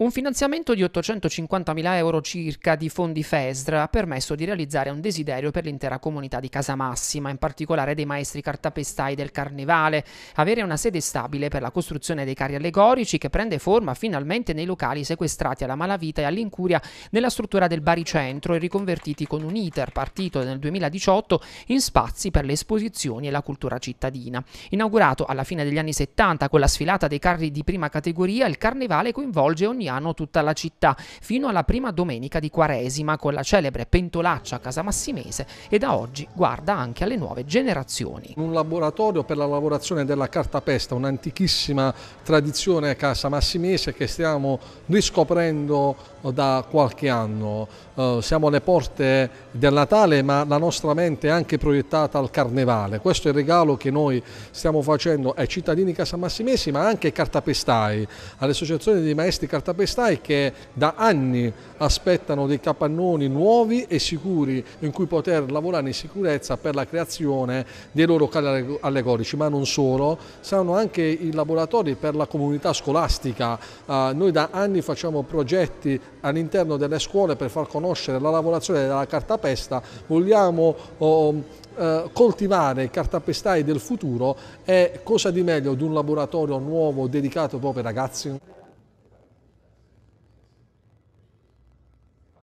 Un finanziamento di 850.000 euro circa di fondi FESR ha permesso di realizzare un desiderio per l'intera comunità di Casamassima, in particolare dei maestri cartapestai del Carnevale, avere una sede stabile per la costruzione dei carri allegorici che prende forma finalmente nei locali sequestrati alla malavita e all'incuria nella struttura del baricentro e riconvertiti con un iter partito nel 2018 in spazi per le esposizioni e la cultura cittadina. Inaugurato alla fine degli anni 70 con la sfilata dei carri di prima categoria, il Carnevale coinvolge ogni Maiano tutta la città, fino alla prima domenica di Quaresima con la celebre pentolaccia Casa Massimese e da oggi guarda anche alle nuove generazioni. Un laboratorio per la lavorazione della cartapesta, un'antichissima tradizione Casa Massimese che stiamo riscoprendo eh, da qualche anno. Eh, siamo alle porte del Natale ma la nostra mente è anche proiettata al carnevale. Questo è il regalo che noi stiamo facendo ai cittadini Casa casamassimesi ma anche ai cartapestai, all'associazione dei maestri cartapestai questa che da anni aspettano dei capannoni nuovi e sicuri in cui poter lavorare in sicurezza per la creazione dei loro locali allegorici, ma non solo, saranno anche i laboratori per la comunità scolastica. Eh, noi da anni facciamo progetti all'interno delle scuole per far conoscere la lavorazione della cartapesta, vogliamo oh, eh, coltivare i cartapestai del futuro e cosa di meglio di un laboratorio nuovo dedicato proprio ai ragazzi?